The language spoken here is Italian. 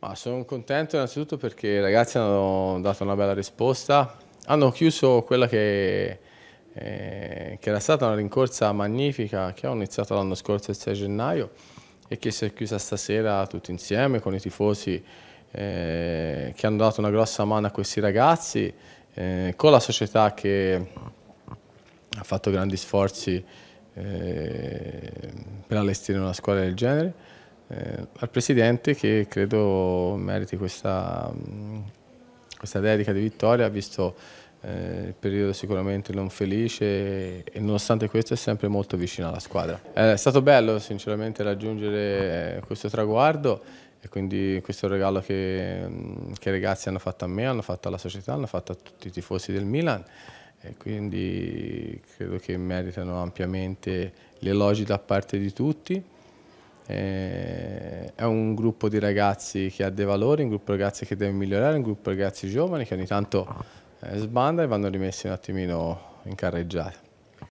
Ma sono contento innanzitutto perché i ragazzi hanno dato una bella risposta, hanno chiuso quella che, eh, che era stata una rincorsa magnifica che ho iniziato l'anno scorso il 6 gennaio e che si è chiusa stasera tutti insieme con i tifosi eh, che hanno dato una grossa mano a questi ragazzi, eh, con la società che ha fatto grandi sforzi eh, per allestire una squadra del genere eh, al Presidente che credo meriti questa, mm, questa dedica di vittoria, visto eh, il periodo sicuramente non felice e nonostante questo è sempre molto vicino alla squadra. Eh, è stato bello sinceramente raggiungere eh, questo traguardo e quindi questo regalo che, mm, che, i ragazzi hanno fatto a me, hanno fatto alla società, hanno fatto a tutti i tifosi del Milan e quindi credo che meritano ampiamente gli elogi da parte di tutti. E eh, è un gruppo di ragazzi che ha dei valori, un gruppo di ragazzi che deve migliorare, un gruppo di ragazzi giovani che ogni tanto eh, sbanda e vanno rimessi un attimino in carreggiata.